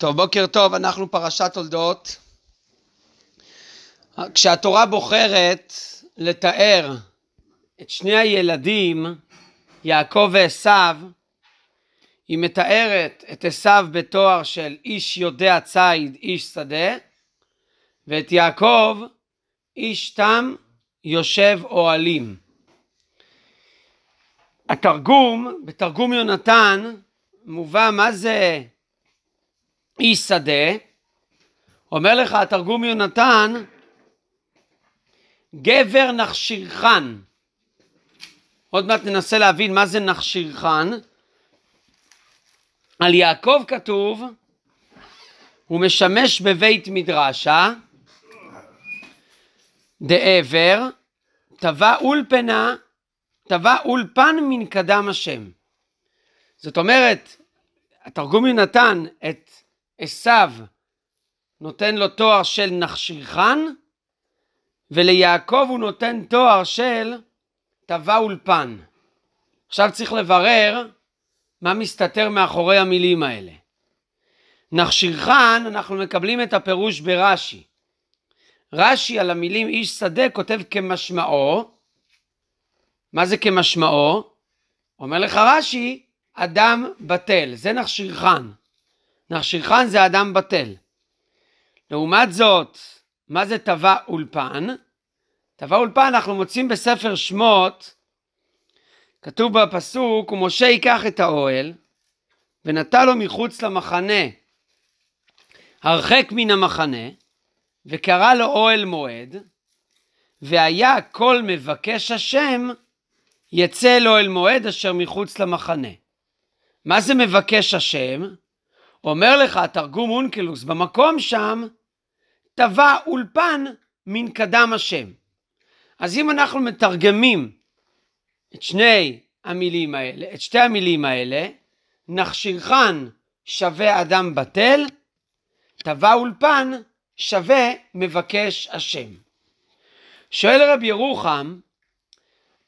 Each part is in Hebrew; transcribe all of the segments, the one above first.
טוב, בוקר טוב, אנחנו פרשת תולדות. כשהתורה בוחרת לתאר את שני הילדים, יעקב ועשו, היא מתארת את עשו בתואר של איש יודע ציד, איש שדה, ואת יעקב, איש תם, יושב אוהלים. התרגום, בתרגום יונתן, מובא מה זה איש שדה, אומר לך התרגום יונתן, גבר נכשירכן. עוד מעט ננסה להבין מה זה נכשירכן. על יעקב כתוב, הוא משמש בבית מדרשה, דעבר, טבע אולפנה, טבע אולפן מן קדם השם. זאת אומרת, התרגום יונתן את עשו נותן לו תואר של נחשיכן, וליעקב הוא נותן תואר של טבע אולפן. עכשיו צריך לברר מה מסתתר מאחורי המילים האלה. נחשיכן, אנחנו מקבלים את הפירוש ברש"י. רש"י על המילים איש שדה כותב כמשמעו, מה זה כמשמעו? אומר לך רש"י, אדם בטל, זה נחשיכן. נחשיכן זה אדם בטל. לעומת זאת, מה זה תבע אולפן? תבע אולפן אנחנו מוצאים בספר שמות, כתוב בפסוק, ומשה ייקח את האוהל ונטע לו מחוץ למחנה, הרחק מן המחנה, וקרא לו אוהל מועד, והיה כל מבקש השם יצא אל אוהל מועד אשר מחוץ למחנה. מה זה מבקש השם? אומר לך התרגום אונקלוס, במקום שם טבע אולפן מן קדם השם. אז אם אנחנו מתרגמים את שני המילים האלה, את שתי המילים האלה, נכשירכן שווה אדם בטל, טבע אולפן שווה מבקש השם. שואל רב ירוחם,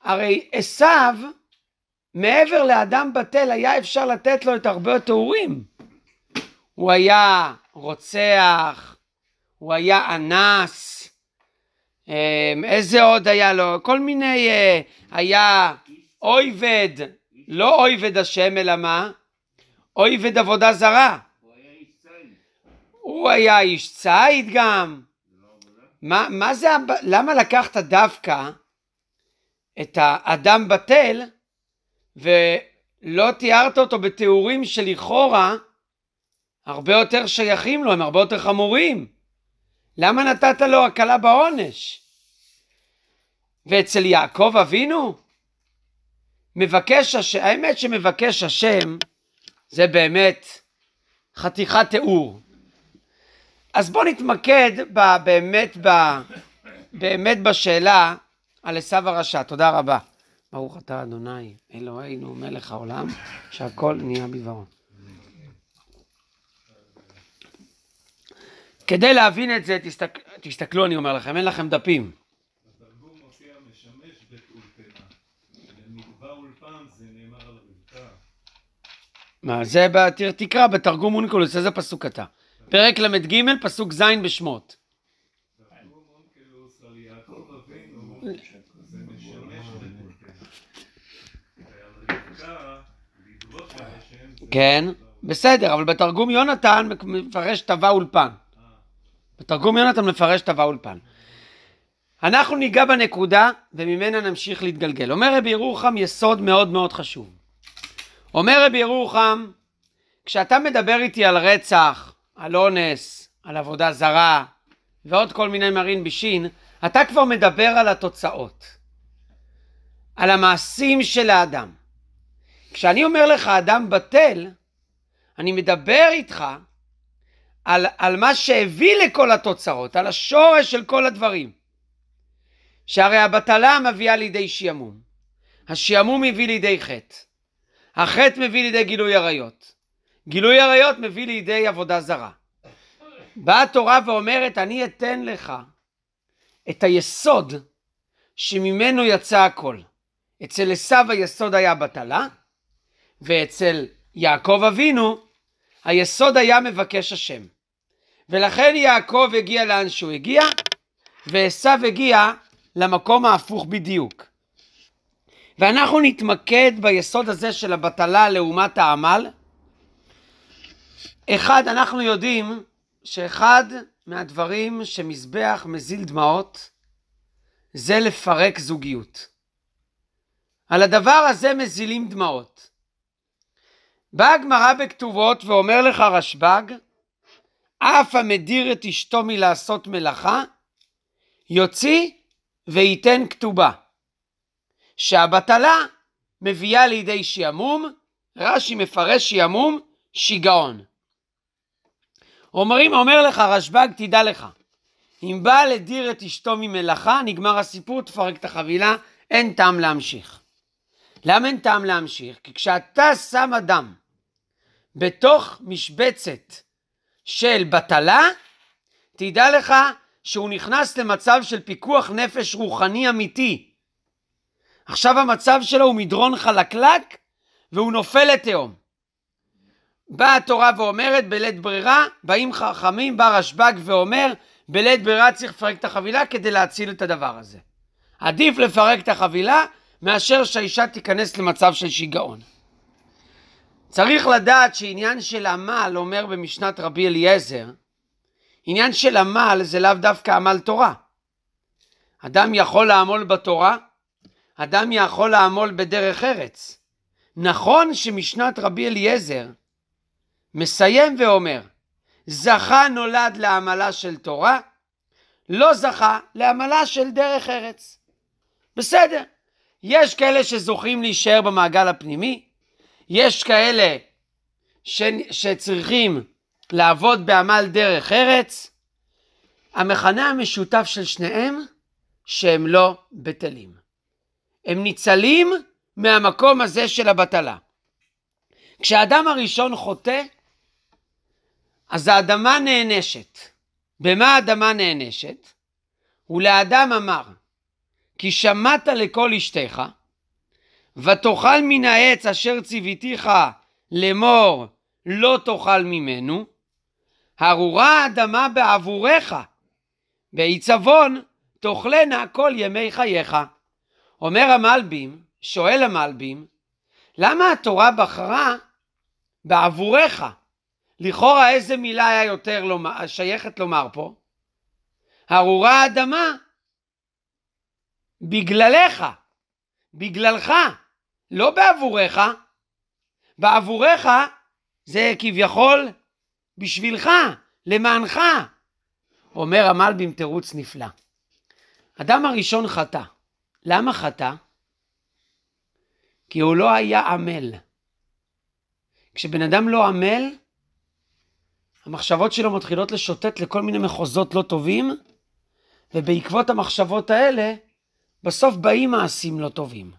הרי עשיו, מעבר לאדם בטל היה אפשר לתת לו את הרבה התיאורים. הוא היה רוצח, הוא היה אנס, אמ, איזה עוד היה לו? כל מיני, אה, היה אויבד, לא אויבד השם אלא מה? אויבד עבודה זרה. הוא היה איש ציד גם. מה, מה זה, למה לקחת דווקא את האדם בטל ולא תיארת אותו בתיאורים שלכאורה של הרבה יותר שייכים לו, הם הרבה יותר חמורים. למה נתת לו הקלה בעונש? ואצל יעקב אבינו, מבקש השם, האמת שמבקש השם זה באמת חתיכת תיאור. אז בואו נתמקד ב, באמת, ב, באמת בשאלה על עשו הרשע. תודה רבה. ברוך אתה אדוני אלוהינו מלך העולם שהכל נהיה בברון. כדי להבין את זה, תסתכל, תסתכלו, אני אומר לכם, אין לכם דפים. מה, זה תקרא בתרגום אונקולוס, איזה פסוק אתה? פרק ל"ג, פסוק ז' בשמות. כן, בסדר, אבל בתרגום יונתן מפרש תבע אולפן. בתרגום יונתן מפרש את הוואולפן. אנחנו ניגע בנקודה וממנה נמשיך להתגלגל. אומר רבי ירוחם יסוד מאוד מאוד חשוב. אומר רבי ירוחם, כשאתה מדבר איתי על רצח, על אונס, על עבודה זרה ועוד כל מיני מרין בישין, אתה כבר מדבר על התוצאות, על המעשים של האדם. כשאני אומר לך אדם בטל, אני מדבר איתך על, על מה שהביא לכל התוצאות, על השורש של כל הדברים. שהרי הבטלה מביאה לידי שיעמום. השיעמום מביא לידי חטא. החטא מביא לידי גילוי עריות. גילוי עריות מביא לידי עבודה זרה. באה התורה ואומרת, אני אתן לך את היסוד שממנו יצא הכל. אצל עשו היסוד היה בטלה, ואצל יעקב אבינו היסוד היה מבקש השם. ולכן יעקב הגיע לאן שהוא הגיע, ועשו הגיע למקום ההפוך בדיוק. ואנחנו נתמקד ביסוד הזה של הבטלה לעומת העמל. אחד, אנחנו יודעים שאחד מהדברים שמזבח מזיל דמעות זה לפרק זוגיות. על הדבר הזה מזילים דמעות. באה הגמרא בכתובות ואומר לך רשב"ג, אף המדיר את אשתו מלעשות מלאכה, יוציא וייתן כתובה. שהבטלה מביאה לידי שעמום, רש"י מפרש שעמום, שיגעון. אומרים, אומר לך רשב"ג, תדע לך, אם בעל הדיר את אשתו ממלאכה, נגמר הסיפור, תפרק את החבילה, אין טעם להמשיך. למה אין טעם להמשיך? כי כשאתה שם אדם בתוך משבצת של בטלה, תדע לך שהוא נכנס למצב של פיקוח נפש רוחני אמיתי. עכשיו המצב שלו הוא מדרון חלקלק והוא נופל לתהום. באה התורה ואומרת בלית ברירה, באים חכמים, בא רשב"ג ואומר בלית ברירה צריך לפרק את החבילה כדי להציל את הדבר הזה. עדיף לפרק את החבילה מאשר שהאישה תיכנס למצב של שיגעון. צריך לדעת שעניין של עמל, אומר במשנת רבי אליעזר, עניין של עמל זה לאו דווקא עמל תורה. אדם יכול לעמול בתורה, אדם יכול לעמול בדרך ארץ. נכון שמשנת רבי אליעזר מסיים ואומר, זכה נולד לעמלה של תורה, לא זכה לעמלה של דרך ארץ. בסדר, יש כאלה שזוכים להישאר במעגל הפנימי, יש כאלה ש... שצריכים לעבוד בעמל דרך ארץ, המכנה המשותף של שניהם שהם לא בטלים. הם ניצלים מהמקום הזה של הבטלה. כשהאדם הראשון חוטא, אז האדמה נענשת. במה האדמה נענשת? ולאדם אמר, כי שמעת לכל אשתך, ותאכל מן העץ אשר ציוויתיך לאמור לא תאכל ממנו, הרורה האדמה בעבורך, בעיצבון תאכלנה כל ימי חייך. אומר המלבים, שואל המלבים, למה התורה בחרה בעבורך? לכאורה איזה מילה היה יותר לומר, שייכת לומר פה? הרורה האדמה בגללך, בגללך. לא בעבורך, בעבורך זה כביכול בשבילך, למענך. אומר המלבים תירוץ נפלא. אדם הראשון חטא. למה חטא? כי הוא לא היה עמל. כשבן אדם לא עמל, המחשבות שלו מתחילות לשוטט לכל מיני מחוזות לא טובים, ובעקבות המחשבות האלה, בסוף באים מעשים לא טובים.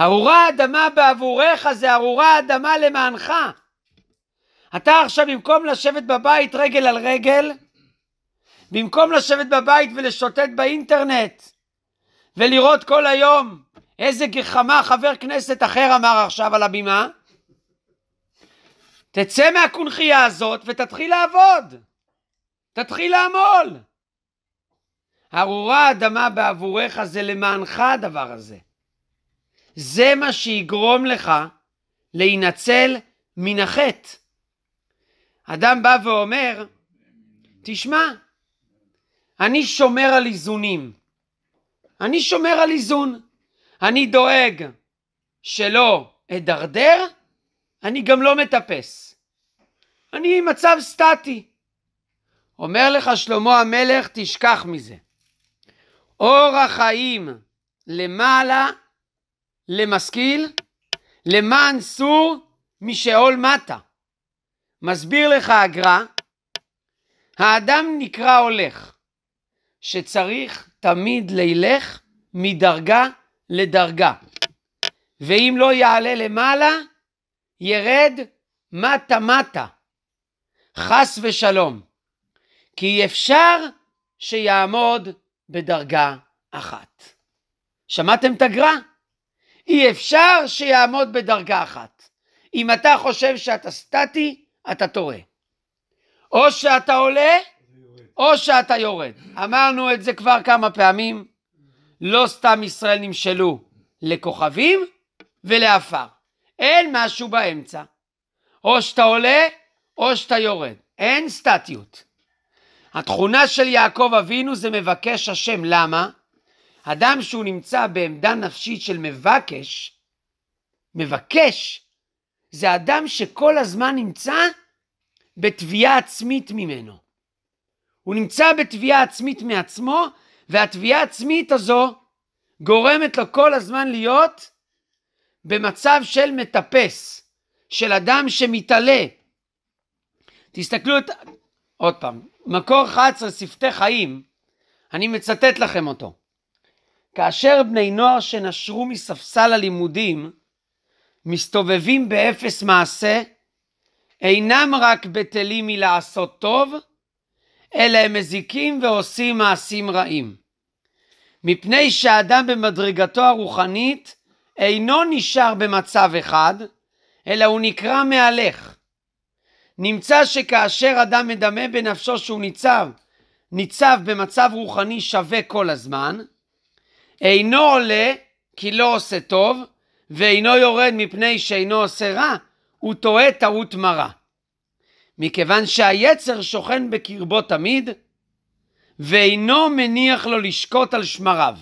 ארורה אדמה בעבורך זה ארורה אדמה למענך. אתה עכשיו במקום לשבת בבית רגל על רגל, במקום לשבת בבית ולשוטט באינטרנט ולראות כל היום איזה גחמה חבר כנסת אחר אמר עכשיו על הבימה, תצא מהקונכייה הזאת ותתחיל לעבוד, תתחיל לעמול. ארורה אדמה בעבורך זה למענך הדבר הזה. זה מה שיגרום לך להינצל מן החטא. אדם בא ואומר, תשמע, אני שומר על איזונים. אני שומר על איזון. אני דואג שלא אדרדר, אני גם לא מטפס. אני מצב סטטי. אומר לך שלמה המלך, תשכח מזה. אור החיים למעלה למשכיל, למען סור משאול מטה. מסביר לך הגר"א, האדם נקרא הולך, שצריך תמיד לילך מדרגה לדרגה, ואם לא יעלה למעלה, ירד מטה מטה, חס ושלום, כי אפשר שיעמוד בדרגה אחת. שמעתם את הגר"א? אי אפשר שיעמוד בדרגה אחת. אם אתה חושב שאתה סטטי, אתה טועה. או שאתה עולה, או שאתה יורד. אמרנו את זה כבר כמה פעמים, לא סתם ישראל נמשלו לכוכבים ולעפר. אין משהו באמצע. או שאתה עולה, או שאתה יורד. אין סטטיות. התכונה של יעקב אבינו זה מבקש השם, למה? אדם שהוא נמצא בעמדה נפשית של מבקש, מבקש, זה אדם שכל הזמן נמצא בתביעה עצמית ממנו. הוא נמצא בתביעה עצמית מעצמו, והתביעה העצמית הזו גורמת לו כל הזמן להיות במצב של מטפס, של אדם שמתעלה. תסתכלו את... עוד פעם, מקור 11, שפתי חיים, אני מצטט לכם אותו. כאשר בני נוער שנשרו מספסל הלימודים מסתובבים באפס מעשה, אינם רק בטלים מלעשות טוב, אלא הם מזיקים ועושים מעשים רעים. מפני שאדם במדרגתו הרוחנית אינו נשאר במצב אחד, אלא הוא נקרא מהלך. נמצא שכאשר אדם מדמה בנפשו שהוא ניצב, ניצב במצב רוחני שווה כל הזמן, אינו עולה כי לא עושה טוב, ואינו יורד מפני שאינו עושה רע, הוא טועה טעות מרה. מכיוון שהיצר שוכן בקרבו תמיד, ואינו מניח לו לשקוט על שמריו.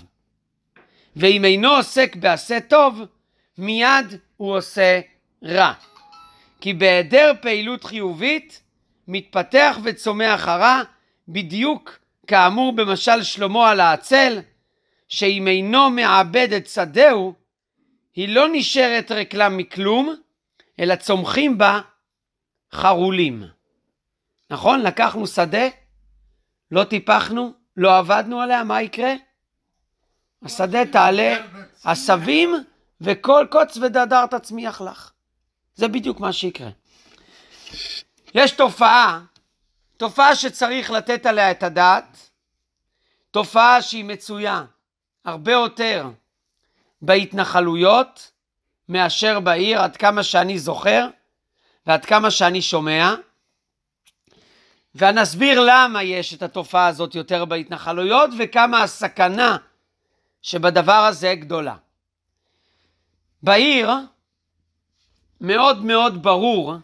ואם אינו עוסק בעשה טוב, מיד הוא עושה רע. כי בהיעדר פעילות חיובית, מתפתח וצומח הרע, בדיוק כאמור במשל שלמה על העצל, שאם אינו מעבד את שדהו, היא לא נשארת רקלה מכלום, אלא צומחים בה חרולים. נכון? לקחנו שדה, לא טיפחנו, לא עבדנו עליה, מה יקרה? השדה לא תעלה עשבים וכל קוץ ודדר תצמיח לך. זה בדיוק מה שיקרה. יש תופעה, תופעה שצריך לתת עליה את הדעת, תופעה שהיא מצויה הרבה יותר בהתנחלויות מאשר בעיר, עד כמה שאני זוכר ועד כמה שאני שומע. ונסביר למה יש את התופעה הזאת יותר בהתנחלויות וכמה הסכנה שבדבר הזה גדולה. בעיר מאוד מאוד ברור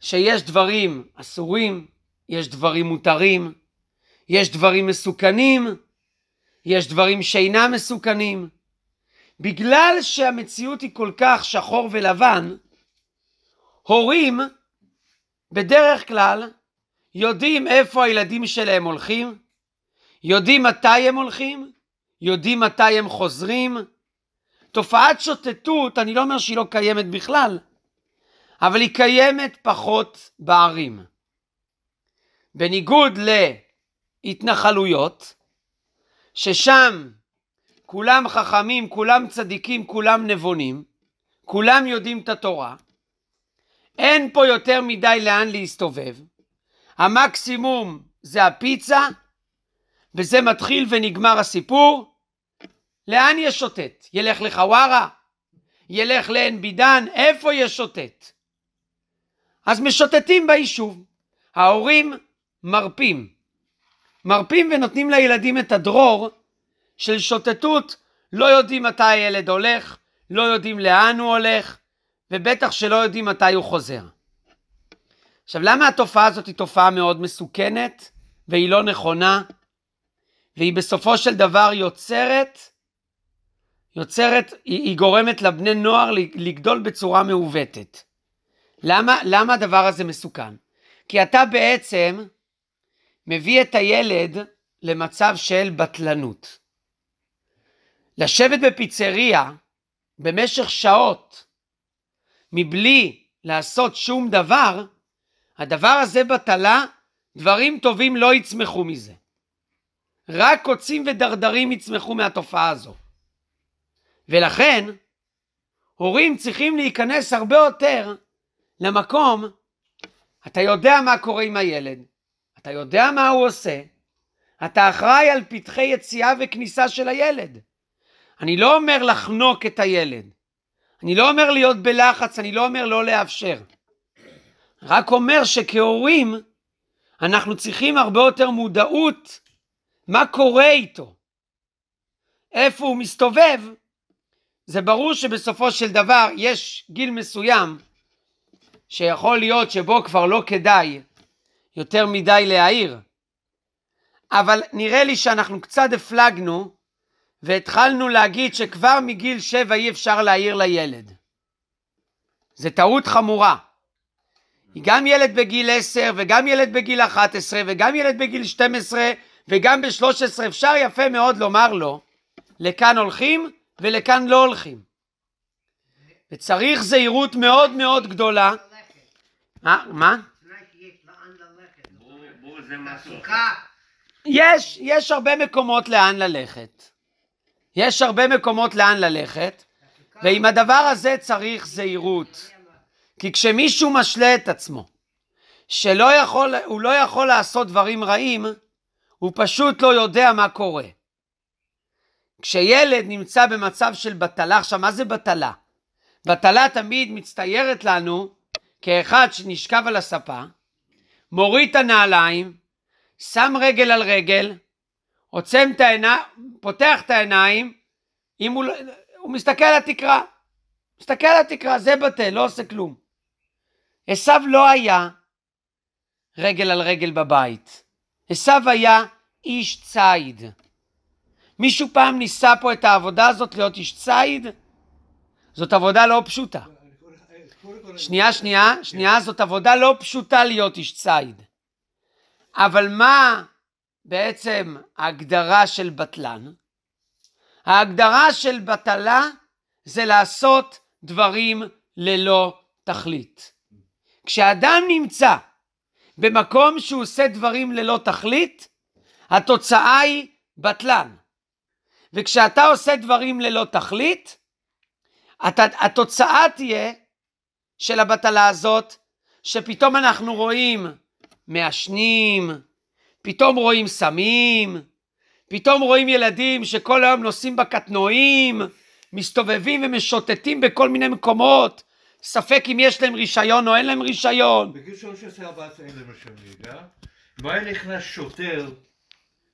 שיש דברים אסורים, יש דברים מותרים, יש דברים מסוכנים, יש דברים שאינם מסוכנים. בגלל שהמציאות היא כל כך שחור ולבן, הורים בדרך כלל יודעים איפה הילדים שלהם הולכים, יודעים מתי הם הולכים, יודעים מתי הם חוזרים. תופעת שוטטות, אני לא אומר שהיא לא קיימת בכלל, אבל היא קיימת פחות בערים. בניגוד להתנחלויות, ששם כולם חכמים, כולם צדיקים, כולם נבונים, כולם יודעים את התורה, אין פה יותר מדי לאן להסתובב, המקסימום זה הפיצה, וזה מתחיל ונגמר הסיפור. לאן ישוטט? ילך לחווארה? ילך לעין בידן? איפה ישוטט? אז משוטטים ביישוב. ההורים מרפים. מרפים ונותנים לילדים את הדרור של שוטטות, לא יודעים מתי הילד הולך, לא יודעים לאן הוא הולך, ובטח שלא יודעים מתי הוא חוזר. עכשיו, למה התופעה הזאת היא תופעה מאוד מסוכנת, והיא לא נכונה, והיא בסופו של דבר יוצרת, יוצרת, היא, היא גורמת לבני נוער לגדול בצורה מעוותת. למה, למה הדבר הזה מסוכן? כי אתה בעצם, מביא את הילד למצב של בטלנות. לשבת בפיצריה במשך שעות מבלי לעשות שום דבר, הדבר הזה בטלה, דברים טובים לא יצמחו מזה. רק קוצים ודרדרים יצמחו מהתופעה הזו. ולכן, הורים צריכים להיכנס הרבה יותר למקום, אתה יודע מה קורה עם הילד, אתה יודע מה הוא עושה, אתה אחראי על פתחי יציאה וכניסה של הילד. אני לא אומר לחנוק את הילד, אני לא אומר להיות בלחץ, אני לא אומר לא לאפשר. רק אומר שכהורים אנחנו צריכים הרבה יותר מודעות מה קורה איתו, איפה הוא מסתובב. זה ברור שבסופו של דבר יש גיל מסוים שיכול להיות שבו כבר לא כדאי יותר מדי להעיר. אבל נראה לי שאנחנו קצת הפלגנו והתחלנו להגיד שכבר מגיל שבע אי אפשר להעיר לילד. זה טעות חמורה. גם ילד בגיל עשר וגם ילד בגיל אחת עשרה וגם ילד בגיל שתים עשרה וגם בשלוש עשרה אפשר יפה מאוד לומר לו לכאן הולכים ולכאן לא הולכים. וצריך זהירות מאוד מאוד גדולה. אה, מה? מה? זה יש, יש הרבה מקומות לאן ללכת. יש הרבה מקומות לאן ללכת, ועם הדבר הזה צריך זהירות. כי כשמישהו משלה את עצמו, שלא יכול, הוא לא יכול לעשות דברים רעים, הוא פשוט לא יודע מה קורה. כשילד נמצא במצב של בטלה, עכשיו מה זה בטלה? בטלה תמיד מצטיירת לנו כאחד שנשכב על הספה, מוריד את הנעליים, שם רגל על רגל, עוצם את העיניים, פותח את העיניים, אם הוא, לא- הוא מסתכל על התקרה, מסתכל על התקרה, זה בטל, לא עושה כלום. עשו לא היה רגל על רגל בבית, עשו היה איש ציד. מישהו פעם ניסה פה את העבודה הזאת להיות איש ציד? זאת עבודה לא פשוטה. שנייה, שנייה, שנייה, כן. זאת עבודה לא פשוטה להיות איש ציד. אבל מה בעצם ההגדרה של בטלן? ההגדרה של בטלה זה לעשות דברים ללא תכלית. כשאדם נמצא במקום שהוא עושה דברים ללא תכלית, התוצאה היא בטלן. וכשאתה עושה דברים ללא תכלית, הת, התוצאה תהיה של הבטלה הזאת, שפתאום אנחנו רואים מעשנים, פתאום רואים סמים, פתאום רואים ילדים שכל היום נוסעים בקטנועים, מסתובבים ומשוטטים בכל מיני מקומות, ספק אם יש להם רישיון או אין להם רישיון. בגיל 13-14 אין להם רישיון נהיגה. אם היה נכנס שוטר,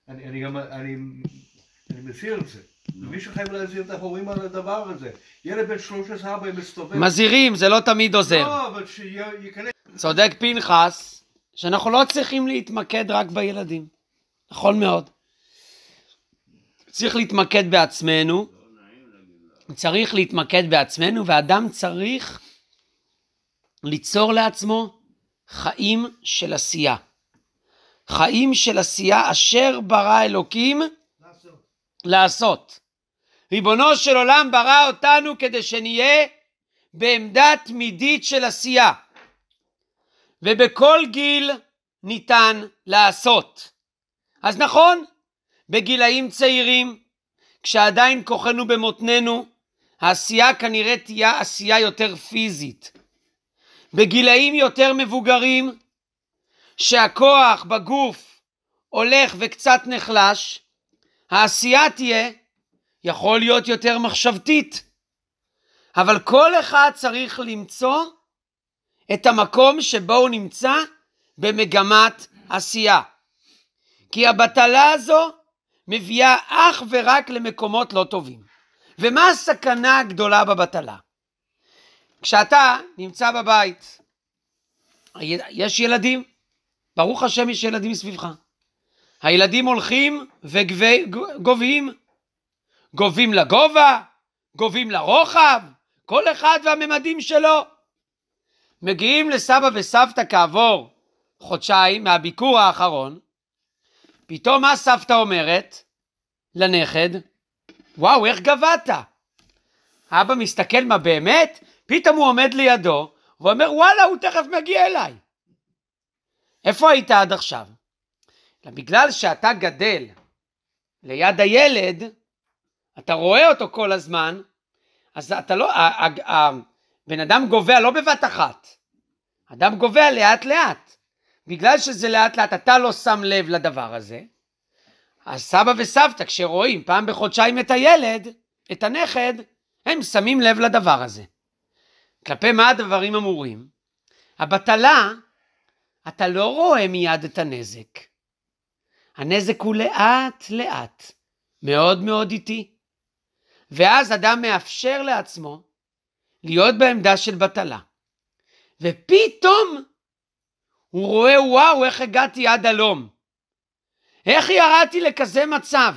אני, אני גם, אני, אני מסיר את זה. מישהו חייב להזהיר את ההורים על הדבר הזה. ילד בן 13 אבא מסתובב. מזהירים, זה לא תמיד עוזר. לא, אבל שייכנס... צודק פנחס, שאנחנו לא צריכים להתמקד רק בילדים. נכון מאוד. צריך להתמקד בעצמנו. צריך להתמקד בעצמנו, ואדם צריך ליצור לעצמו חיים של עשייה. חיים של עשייה אשר ברא אלוקים לעשות. ריבונו של עולם ברא אותנו כדי שנהיה בעמדה תמידית של עשייה, ובכל גיל ניתן לעשות. אז נכון, בגילאים צעירים, כשעדיין כוחנו במותנינו, העשייה כנראה תהיה עשייה יותר פיזית. בגילאים יותר מבוגרים, שהכוח בגוף הולך וקצת נחלש, העשייה תהיה, יכול להיות יותר מחשבתית, אבל כל אחד צריך למצוא את המקום שבו הוא נמצא במגמת עשייה. כי הבטלה הזו מביאה אך ורק למקומות לא טובים. ומה הסכנה הגדולה בבטלה? כשאתה נמצא בבית, יש ילדים, ברוך השם יש ילדים סביבך. הילדים הולכים וגובים. גובים לגובה, גובים לרוחב, כל אחד והממדים שלו. מגיעים לסבא וסבתא כעבור חודשיים מהביקור האחרון, פתאום מה סבתא אומרת לנכד? וואו, איך גבעת? אבא מסתכל מה באמת? פתאום הוא עומד לידו ואומר וואלה, הוא תכף מגיע אליי. איפה היית עד עכשיו? אלא בגלל שאתה גדל ליד הילד, אתה רואה אותו כל הזמן, אז אתה לא, הבן אדם גובע לא בבת אחת, אדם גובע לאט לאט. בגלל שזה לאט לאט אתה לא שם לב לדבר הזה, אז סבא וסבתא כשרואים פעם בחודשיים את הילד, את הנכד, הם שמים לב לדבר הזה. כלפי מה הדברים אמורים? הבטלה, אתה לא רואה מיד את הנזק. הנזק הוא לאט לאט, מאוד מאוד איטי. ואז אדם מאפשר לעצמו להיות בעמדה של בטלה. ופתאום הוא רואה, וואו, איך הגעתי עד הלום. איך ירדתי לכזה מצב?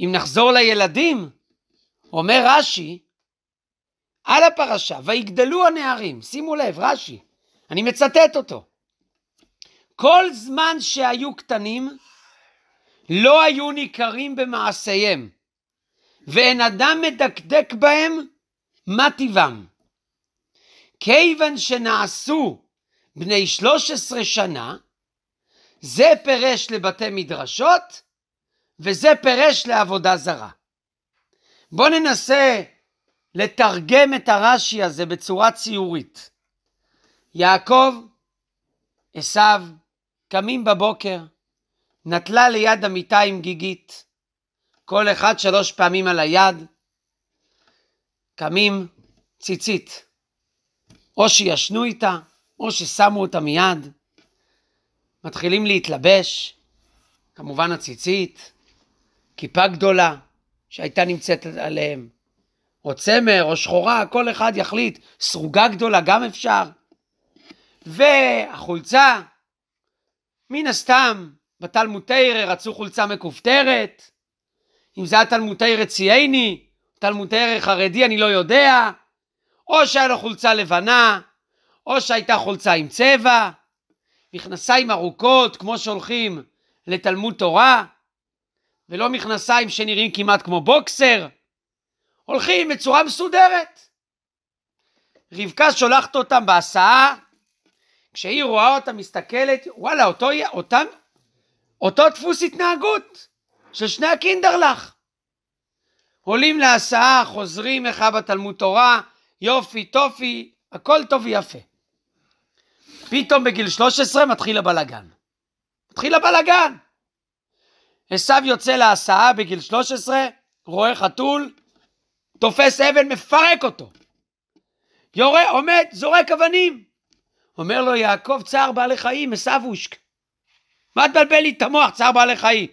אם נחזור לילדים, אומר רש"י על הפרשה, ויגדלו הנערים, שימו לב, רש"י, אני מצטט אותו. כל זמן שהיו קטנים, לא היו ניכרים במעשיהם, ואין אדם מדקדק בהם, מה טיבם? כיוון שנעשו בני 13 שנה, זה פירש לבתי מדרשות, וזה פירש לעבודה זרה. בואו ננסה לתרגם את הרש"י הזה בצורה ציורית. יעקב, עשו, קמים בבוקר, נטלה ליד המיטה עם גיגית, כל אחד שלוש פעמים על היד, קמים ציצית, או שישנו איתה, או ששמו אותה מיד, מתחילים להתלבש, כמובן הציצית, כיפה גדולה שהייתה נמצאת עליהם, או צמר, או שחורה, כל אחד יחליט, סרוגה גדולה גם אפשר, והחולצה, מן הסתם, בתלמוד תרא רצו חולצה מכופתרת, אם זה היה תלמוד תרא צייני, תלמוד תרא חרדי, אני לא יודע, או שהיה לו חולצה לבנה, או שהייתה חולצה עם צבע, מכנסיים ארוכות, כמו שהולכים לתלמוד תורה, ולא מכנסיים שנראים כמעט כמו בוקסר, הולכים בצורה מסודרת. רבקה שולחת אותם בהסעה כשהיא רואה אותה מסתכלת, וואלה, אותו, אותם, אותו דפוס התנהגות של שני הקינדרלך. עולים להסעה, חוזרים לך בתלמוד תורה, יופי, טופי, הכל טוב ויפה. פתאום בגיל 13 מתחיל הבלגן. מתחיל הבלגן. עשיו יוצא להסעה בגיל 13, רואה חתול, תופס אבן, מפרק אותו. יורה, עומד, זורק אבנים. אומר לו יעקב, צער בעלי חיים, מסבושק. מה תבלבל לי את המוח, צער בעלי חיים?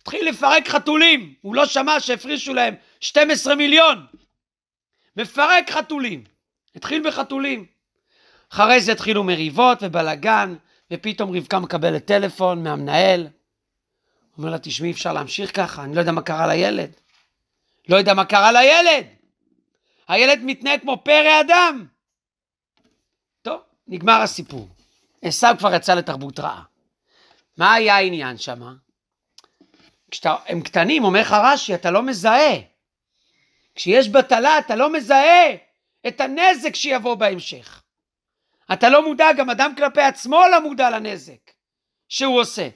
מתחיל לפרק חתולים, הוא לא שמע שהפרישו להם 12 מיליון. מפרק חתולים. התחיל בחתולים. אחרי זה התחילו מריבות ובלגן, ופתאום רבקה מקבלת טלפון מהמנהל. אומר לה, תשמעי, אפשר להמשיך ככה, אני לא יודע מה קרה לילד. לא יודע מה קרה לילד. הילד מתנהג כמו פרא אדם. נגמר הסיפור. עשו כבר יצא לתרבות רעה. מה היה העניין שם? כשהם קטנים, אומר לך רש"י, אתה לא מזהה. כשיש בטלה, אתה לא מזהה את הנזק שיבוא בהמשך. אתה לא מודע, גם אדם כלפי עצמו לא מודע לנזק שהוא עושה.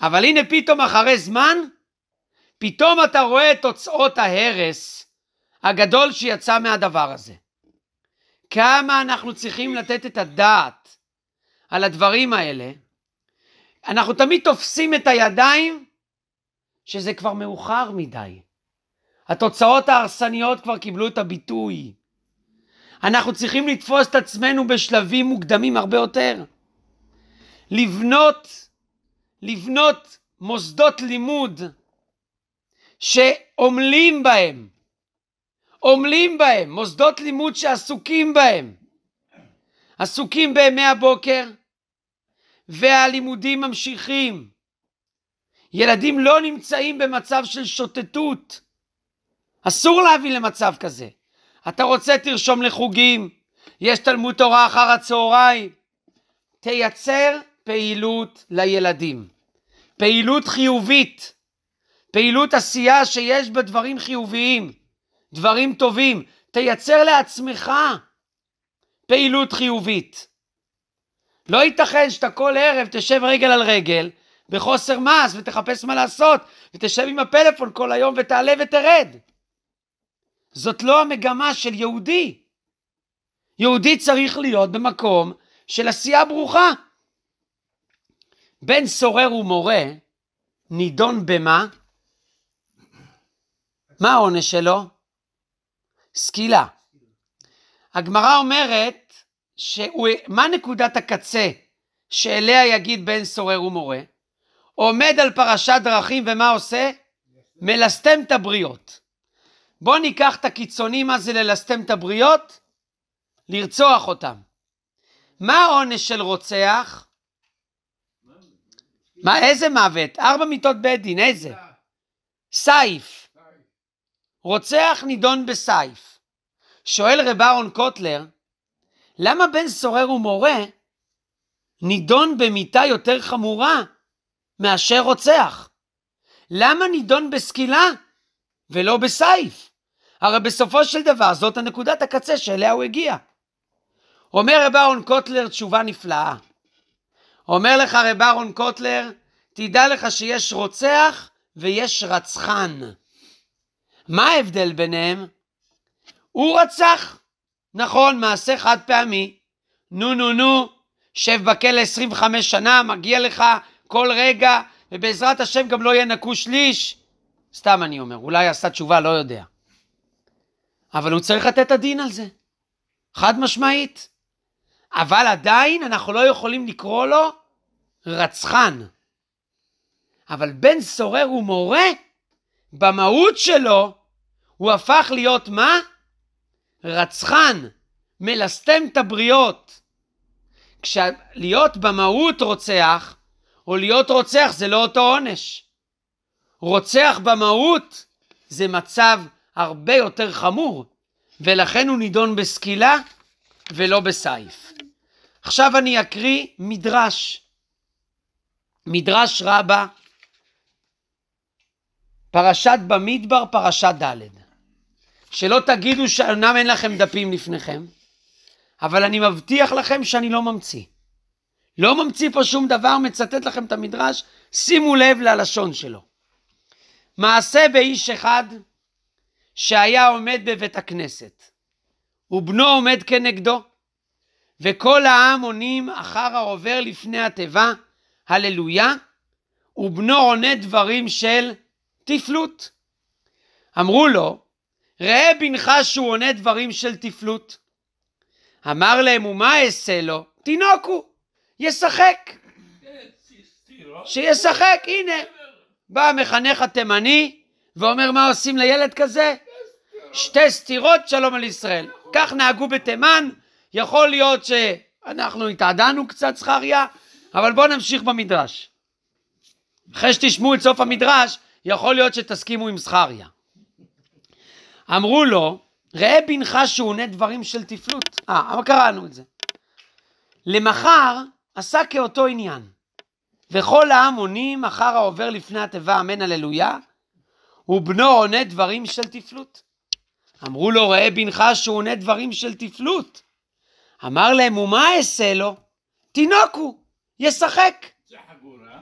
אבל הנה פתאום אחרי זמן, פתאום אתה רואה את תוצאות ההרס הגדול שיצא מהדבר הזה. כמה אנחנו צריכים לתת את הדעת על הדברים האלה, אנחנו תמיד תופסים את הידיים שזה כבר מאוחר מדי. התוצאות ההרסניות כבר קיבלו את הביטוי. אנחנו צריכים לתפוס את עצמנו בשלבים מוקדמים הרבה יותר. לבנות, לבנות מוסדות לימוד שעמלים בהם, עמלים בהם, מוסדות לימוד שעסוקים בהם, עסוקים בימי הבוקר, והלימודים ממשיכים. ילדים לא נמצאים במצב של שוטטות. אסור להביא למצב כזה. אתה רוצה, תרשום לחוגים, יש תלמוד תורה אחר הצהריים. תייצר פעילות לילדים. פעילות חיובית. פעילות עשייה שיש בה דברים חיוביים. דברים טובים, תייצר לעצמך פעילות חיובית. לא ייתכן שאתה כל ערב תשב רגל על רגל בחוסר מס ותחפש מה לעשות ותשב עם הפלאפון כל היום ותעלה ותרד. זאת לא המגמה של יהודי. יהודי צריך להיות במקום של עשייה ברוכה. בן סורר ומורה נידון במה? מה העונש שלו? סקילה. הגמרא אומרת, שהוא, מה נקודת הקצה שאליה יגיד בן סורר ומורה? עומד על פרשת דרכים ומה עושה? מלסתם את הבריות. בוא ניקח את הקיצוני, מה זה ללסתם את הבריות, לרצוח אותם. מה העונש של רוצח? מה, איזה מוות? ארבע מיטות בית דין, איזה? סייף. רוצח נידון בסייף. שואל רב אהרון קוטלר, למה בן סורר ומורה נידון במיתה יותר חמורה מאשר רוצח? למה נידון בסקילה ולא בסייף? הרי בסופו של דבר זאת הנקודת הקצה שאליה הוא הגיע. אומר רב אהרון קוטלר תשובה נפלאה. אומר לך רב אהרון קוטלר, תדע לך שיש רוצח ויש רצחן. מה ההבדל ביניהם? הוא רצח. נכון, מעשה חד פעמי. נו נו נו, שב בכלא 25 שנה, מגיע לך כל רגע, ובעזרת השם גם לא ינקו שליש. סתם אני אומר, אולי עשה תשובה, לא יודע. אבל הוא צריך לתת את הדין על זה. חד משמעית. אבל עדיין אנחנו לא יכולים לקרוא לו רצחן. אבל בן סורר ומורה, במהות שלו, הוא הפך להיות מה? רצחן, מלסתם את הבריות. כשלהיות במהות רוצח, או להיות רוצח זה לא אותו עונש. רוצח במהות זה מצב הרבה יותר חמור, ולכן הוא נידון בסקילה ולא בסייף. עכשיו אני אקריא מדרש. מדרש רבה, פרשת במדבר, פרשת ד'. שלא תגידו שאומנם אין לכם דפים לפניכם, אבל אני מבטיח לכם שאני לא ממציא. לא ממציא פה שום דבר, מצטט לכם את המדרש, שימו לב ללשון שלו. מעשה באיש אחד שהיה עומד בבית הכנסת, ובנו עומד כנגדו, וכל העם עונים אחר העובר לפני התיבה, הללויה, ובנו עונה דברים של תפלות. אמרו לו, ראה בנך שהוא עונה דברים של תפלות. אמר להם, ומה אעשה לו? תינוק הוא, ישחק. שישחק, הנה. בא המחנך התימני ואומר, מה עושים לילד כזה? שתי סתירות, שלום על ישראל. כך נהגו בתימן, יכול להיות שאנחנו התעדנו קצת, זכריה, אבל בואו נמשיך במדרש. אחרי שתשמעו את סוף המדרש, יכול להיות שתסכימו עם זכריה. אמרו לו, ראה בנך שהוא עונה דברים של תפלות. אה, אבל קראנו את זה. למחר עשה כאותו עניין. וכל העם עונים אחר העובר לפני התיבה אמן הללויה, ובנו עונה דברים של תפלות. אמרו לו ראה בנך שהוא עונה דברים של תפלות. אמר להם ומה אעשה לו? תינוק הוא, ישחק. זה חגורה,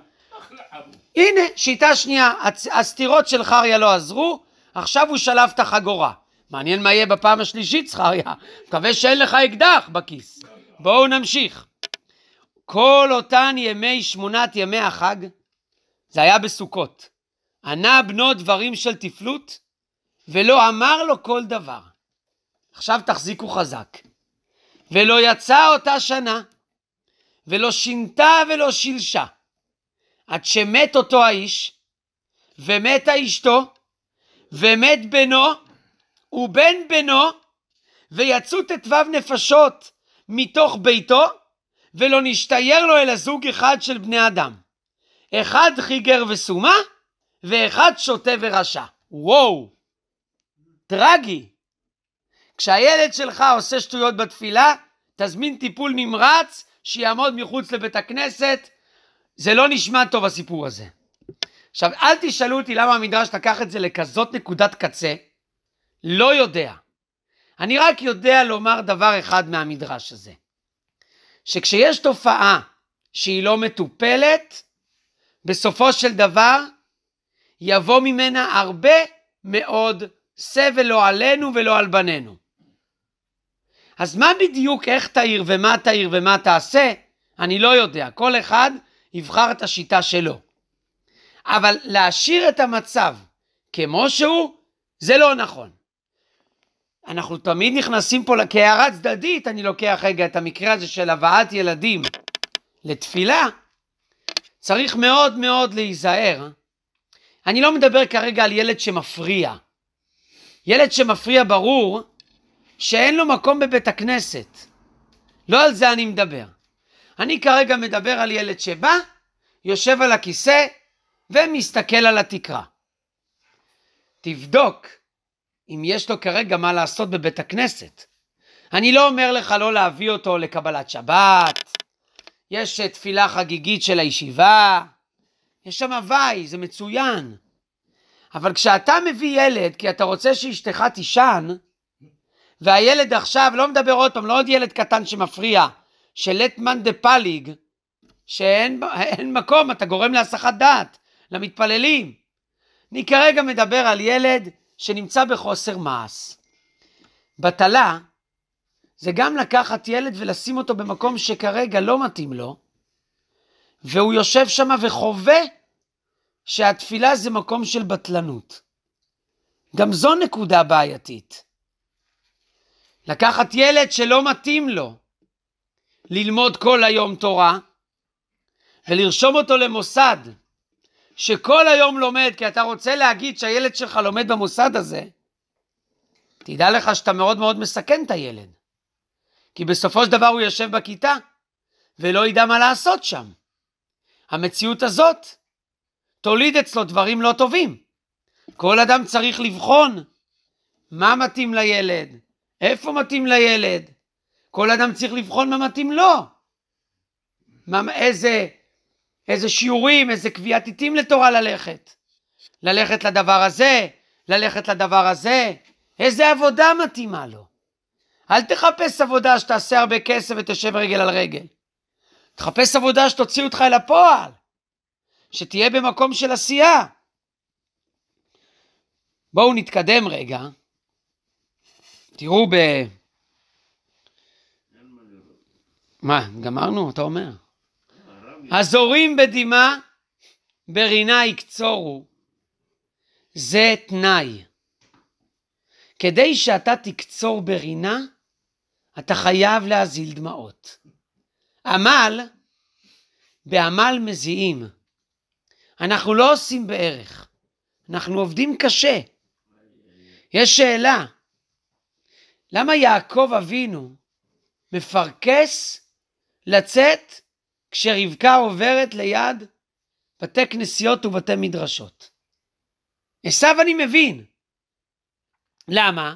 הנה, שיטה שנייה, הסתירות של חריה לא עזרו, עכשיו הוא שלף את החגורה. מעניין מה יהיה בפעם השלישית, זכריה. מקווה שאין לך אקדח בכיס. בואו נמשיך. כל אותן ימי שמונת ימי החג, זה היה בסוכות. ענה בנו דברים של תפלות, ולא אמר לו כל דבר. עכשיו תחזיקו חזק. ולא יצא אותה שנה, ולא שינתה ולא שילשה, עד שמת אותו האיש, ומתה אשתו, ומת בנו ובן בנו ויצאו ט"ו נפשות מתוך ביתו ולא נשתייר לו אלא זוג אחד של בני אדם. אחד חיגר וסומה ואחד שוטה ורשע. וואו, טרגי. כשהילד שלך עושה שטויות בתפילה, תזמין טיפול נמרץ שיעמוד מחוץ לבית הכנסת. זה לא נשמע טוב הסיפור הזה. עכשיו, אל תשאלו אותי למה המדרש לקח את זה לכזאת נקודת קצה. לא יודע. אני רק יודע לומר דבר אחד מהמדרש הזה, שכשיש תופעה שהיא לא מטופלת, בסופו של דבר יבוא ממנה הרבה מאוד סבל לא עלינו ולא על בנינו. אז מה בדיוק, איך תעיר ומה תעיר ומה תעשה, אני לא יודע. כל אחד יבחר את השיטה שלו. אבל להשאיר את המצב כמו שהוא, זה לא נכון. אנחנו תמיד נכנסים פה כהערה צדדית, אני לוקח רגע את המקרה הזה של הבאת ילדים לתפילה, צריך מאוד מאוד להיזהר. אני לא מדבר כרגע על ילד שמפריע. ילד שמפריע ברור שאין לו מקום בבית הכנסת. לא על זה אני מדבר. אני כרגע מדבר על ילד שבא, יושב על הכיסא, ומסתכל על התקרה. תבדוק אם יש לו כרגע מה לעשות בבית הכנסת. אני לא אומר לך לא להביא אותו לקבלת שבת, יש אה, תפילה חגיגית של הישיבה, יש שם הוואי, זה מצוין. אבל כשאתה מביא ילד כי אתה רוצה שאשתך תישן, והילד עכשיו, לא מדבר עוד פעם, לא עוד ילד קטן שמפריע, של לט דה פליג, שאין מקום, אתה גורם להסחת דעת. למתפללים. אני כרגע מדבר על ילד שנמצא בחוסר מעש. בטלה זה גם לקחת ילד ולשים אותו במקום שכרגע לא מתאים לו, והוא יושב שם וחווה שהתפילה זה מקום של בטלנות. גם זו נקודה בעייתית. לקחת ילד שלא מתאים לו ללמוד כל היום תורה ולרשום אותו למוסד שכל היום לומד, כי אתה רוצה להגיד שהילד שלך לומד במוסד הזה, תדע לך שאתה מאוד מאוד מסכן את הילד. כי בסופו של דבר הוא יושב בכיתה ולא ידע מה לעשות שם. המציאות הזאת תוליד אצלו דברים לא טובים. כל אדם צריך לבחון מה מתאים לילד, איפה מתאים לילד. כל אדם צריך לבחון מה מתאים לו. מה, איזה איזה שיעורים, איזה קביעת עיתים לתורה ללכת. ללכת לדבר הזה, ללכת לדבר הזה, איזה עבודה מתאימה לו. אל תחפש עבודה שתעשה הרבה כסף ותשב רגל על רגל. תחפש עבודה שתוציא אותך אל הפועל, שתהיה במקום של עשייה. בואו נתקדם רגע. תראו ב... מה, גמרנו? אתה אומר. הזורים בדמעה ברינה יקצורו. זה תנאי. כדי שאתה תקצור ברינה, אתה חייב להזיל דמעות. עמל, בעמל מזיעים. אנחנו לא עושים בערך, אנחנו עובדים קשה. יש שאלה, למה יעקב אבינו מפרכס לצאת כשרבקה עוברת ליד בתי כנסיות ובתי מדרשות. עשו אני מבין. למה?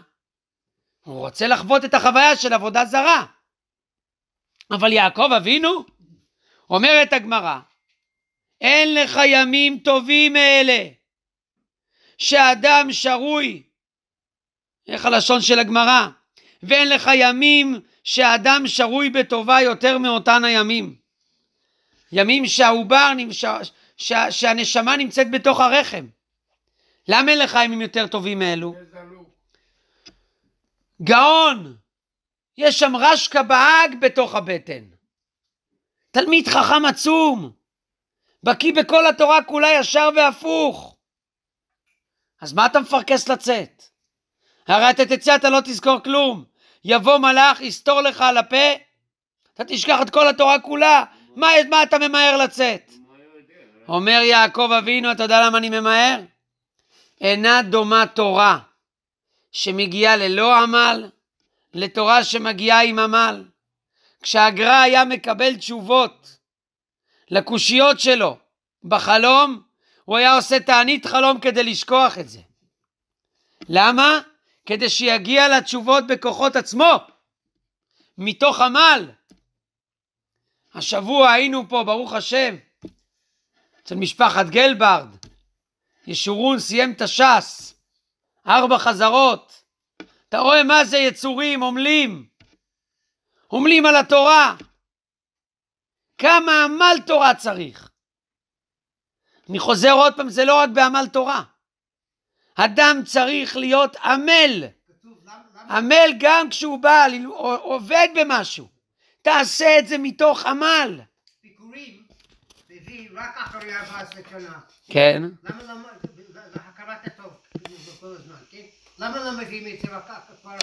הוא רוצה לחוות את החוויה של עבודה זרה. אבל יעקב אבינו, אומרת הגמרא, אין לך ימים טובים מאלה שאדם שרוי, איך הלשון של הגמרא, ואין לך ימים שאדם שרוי בטובה יותר מאותן הימים. ימים שהעובר, שה, שה, שהנשמה נמצאת בתוך הרחם. למה אין לך ימים יותר טובים מאלו? גאון, יש שם רשקה באג בתוך הבטן. תלמיד חכם עצום, בקיא בכל התורה כולה ישר והפוך. אז מה אתה מפרכס לצאת? הרי אתה תצא, אתה לא תזכור כלום. יבוא מלאך, יסתור לך על הפה, אתה תשכח את כל התורה כולה, מה, מה אתה ממהר לצאת? אומר יעקב אבינו, אתה יודע למה אני ממהר? אינה דומה תורה שמגיעה ללא עמל לתורה שמגיעה עם עמל. כשהגר"א היה מקבל תשובות לקושיות שלו בחלום, הוא היה עושה תענית חלום כדי לשכוח את זה. למה? כדי שיגיע לתשובות בכוחות עצמו, מתוך עמל. השבוע היינו פה, ברוך השם, אצל משפחת גלברד. ישורון סיים את הש"ס, ארבע חזרות. אתה רואה מה זה יצורים, עמלים. עמלים על התורה. כמה עמל תורה צריך. אני חוזר עוד פעם, זה לא רק בעמל תורה. אדם צריך להיות עמל. עמל גם כשהוא בא, עובד במשהו. תעשה את זה מתוך עמל. ביקורים מביא רק אחרי 14 שנה. כן. לא כן. למה לא... מביאים את זה רק אחרי כבר...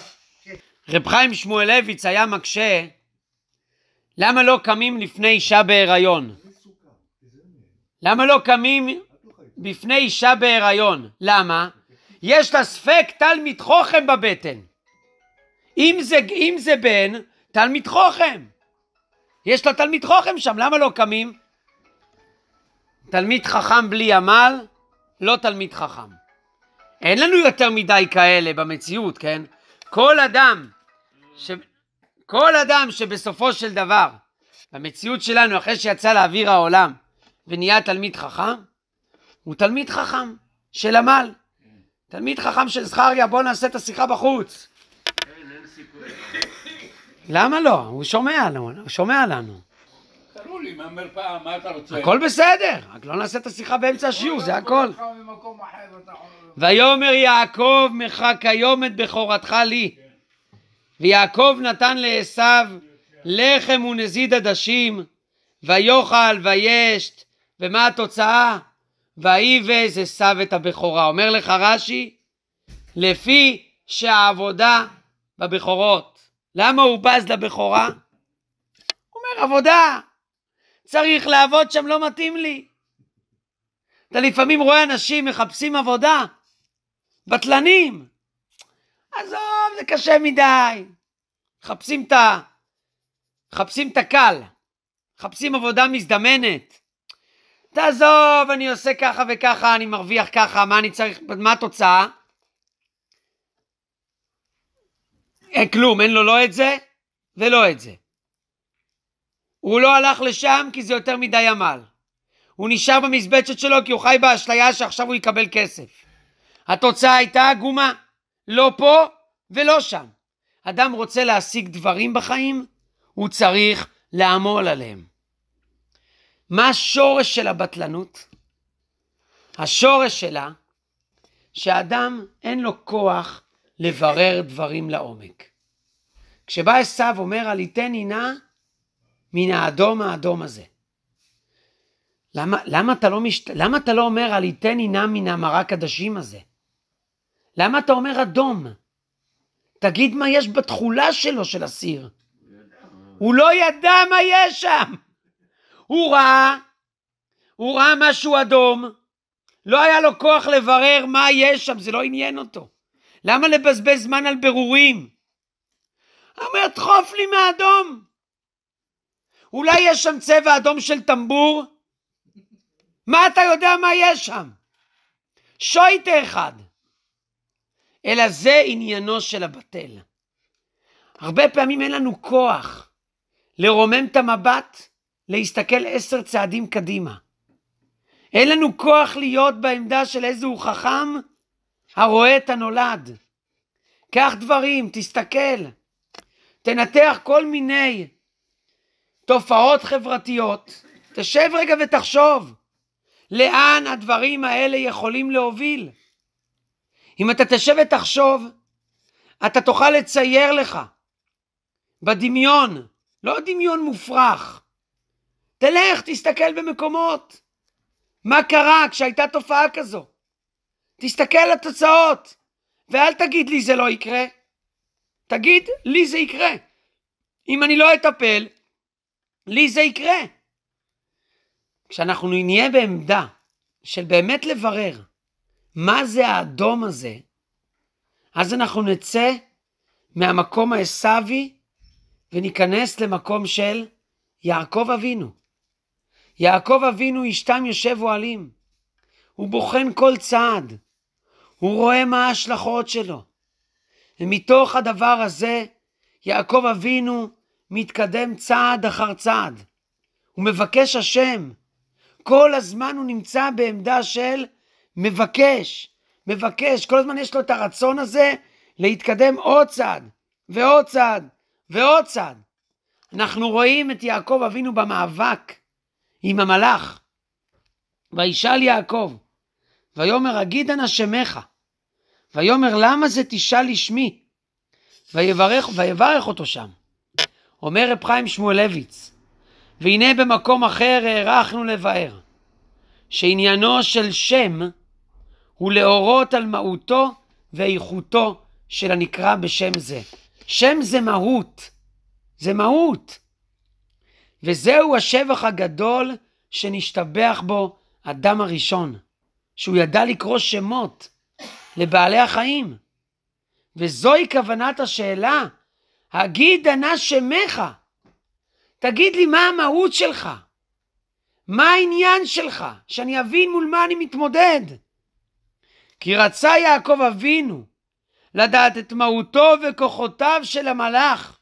רב חיים שמואלביץ היה מקשה למה לא קמים לפני אישה בהיריון? למה לא קמים בפני אישה בהיריון? למה? יש לה ספק תלמיד חוכם בבטן. אם זה, אם זה בן, תלמיד חוכם. יש לה תלמיד חוכם שם, למה לא קמים? תלמיד חכם בלי עמל, לא תלמיד חכם. אין לנו יותר מדי כאלה במציאות, כן? כל אדם, ש... כל אדם שבסופו של דבר, במציאות שלנו, אחרי שיצא לאוויר העולם ונהיה תלמיד חכם, הוא תלמיד חכם של עמל. תלמיד חכם של זכריה, בוא נעשה את השיחה בחוץ. אין, כן, אין סיכוי. למה לא? הוא שומע לנו, הוא שומע לנו. תראו לי מהמרפאה, מה אתה רוצה? הכל בסדר, רק לא נעשה את השיחה באמצע השיעור, זה הכל. ויאמר יעקב מחה כיום את בכורתך לי. ויעקב נתן לעשו לחם ונזיד עדשים, ויאכל וישת, ומה התוצאה? ואיבז עשו את הבכורה. אומר לך רש"י, לפי שהעבודה בבכורות. למה הוא בז לבכורה? הוא אומר, עבודה, צריך לעבוד שם, לא מתאים לי. אתה לפעמים רואה אנשים מחפשים עבודה, בטלנים. עזוב, זה קשה מדי. מחפשים את ה... מחפשים את הקל, מחפשים עבודה מזדמנת. תעזוב, אני עושה ככה וככה, אני מרוויח ככה, מה אני צריך, מה התוצאה? אין כלום, אין לו לא את זה ולא את זה. הוא לא הלך לשם כי זה יותר מדי עמל. הוא נשאר במזבצת שלו כי הוא חי באשליה שעכשיו הוא יקבל כסף. התוצאה הייתה עגומה, לא פה ולא שם. אדם רוצה להשיג דברים בחיים, הוא צריך לעמול עליהם. מה השורש של הבטלנות? השורש שלה, שאדם אין לו כוח לברר דברים לעומק. כשבא עשיו אומר על יתני נא מן האדום האדום הזה. למה, למה, אתה לא משת... למה אתה לא אומר על יתני נא מן המרק הדשים הזה? למה אתה אומר אדום? תגיד מה יש בתכולה שלו של הסיר. הוא לא ידע מה יש שם. הוא ראה, הוא ראה משהו אדום, לא היה לו כוח לברר מה יש שם, זה לא עניין אותו. למה לבזבז זמן על ברורים? אומר, דחוף לי מהאדום. אולי יש שם צבע אדום של טמבור? מה אתה יודע מה יש שם? שויטה אחד. אלא זה עניינו של הבטל. הרבה פעמים אין לנו כוח לרומם את המבט, להסתכל עשר צעדים קדימה. אין לנו כוח להיות בעמדה של איזה הוא חכם, הרואה את הנולד. קח דברים, תסתכל, תנתח כל מיני תופעות חברתיות, תשב רגע ותחשוב לאן הדברים האלה יכולים להוביל. אם אתה תשב ותחשוב, אתה תוכל לצייר לך בדמיון, לא דמיון מופרך. תלך, תסתכל במקומות. מה קרה כשהייתה תופעה כזו? תסתכל על התוצאות, ואל תגיד לי זה לא יקרה. תגיד, לי זה יקרה. אם אני לא אטפל, לי זה יקרה. כשאנחנו נהיה בעמדה של באמת לברר מה זה האדום הזה, אז אנחנו נצא מהמקום העשוי וניכנס למקום של יעקב אבינו. יעקב אבינו, אשתם יושב אוהלים. הוא בוחן כל צעד. הוא רואה מה ההשלכות שלו. ומתוך הדבר הזה, יעקב אבינו מתקדם צעד אחר צעד. הוא מבקש השם. כל הזמן הוא נמצא בעמדה של מבקש, מבקש. כל הזמן יש לו את הרצון הזה להתקדם עוד צעד, ועוד צעד, ועוד צעד. אנחנו רואים את יעקב אבינו במאבק עם המלאך. וישאל יעקב, ויאמר אגידנה שמך, ויאמר למה זה תשאל לשמי? ויברך, ויברך אותו שם. אומר רב חיים שמואלביץ, והנה במקום אחר הארכנו לבאר, שעניינו של שם הוא להורות על מהותו ואיכותו של הנקרא בשם זה. שם זה מהות, זה מהות. וזהו השבח הגדול שנשתבח בו אדם הראשון, שהוא ידע לקרוא שמות. לבעלי החיים. וזוהי כוונת השאלה, הגיד ענה שמך. תגיד לי מה המהות שלך, מה העניין שלך, שאני אבין מול מה אני מתמודד. כי רצה יעקב אבינו לדעת את מהותו וכוחותיו של המלאך.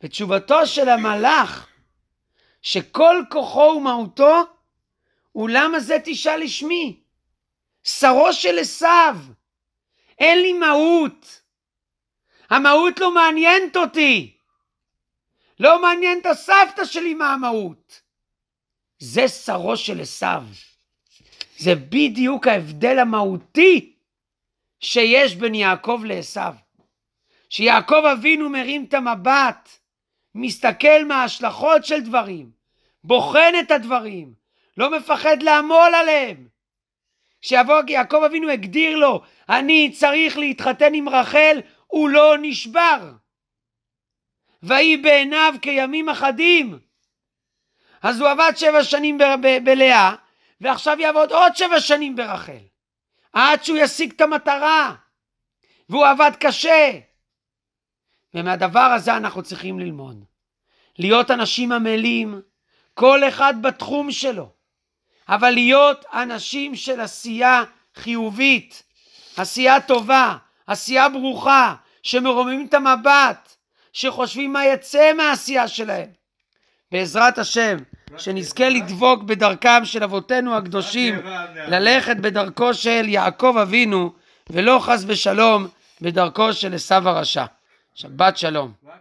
ותשובתו של המלאך, שכל כוחו ומהותו, הוא למה זה תשאל לשמי? שרו של עשיו. אין לי מהות. המהות לא מעניינת אותי. לא מעניינת הסבתא שלי מה המהות. זה שרו של עשיו. זה בדיוק ההבדל המהותי שיש בין יעקב לעשיו. שיעקב אבינו מרים את המבט, מסתכל מההשלכות של דברים, בוחן את הדברים, לא מפחד לעמול עליהם. יעקב אבינו הגדיר לו, אני צריך להתחתן עם רחל, הוא לא נשבר. ויהי בעיניו כימים אחדים. אז הוא עבד שבע שנים בלאה, ועכשיו יעבוד עוד שבע שנים ברחל, עד שהוא ישיג את המטרה. והוא עבד קשה. ומהדבר הזה אנחנו צריכים ללמוד. להיות אנשים עמלים, כל אחד בתחום שלו. אבל להיות אנשים של עשייה חיובית, עשייה טובה, עשייה ברוכה, שמרוממים את המבט, שחושבים מה יצא מהעשייה שלהם. בעזרת השם, שנזכה לדבוק בדרכם של אבותינו הקדושים, ללכת בדרכו של יעקב אבינו, ולא חס ושלום בדרכו של עשו הרשע. שבת שלום.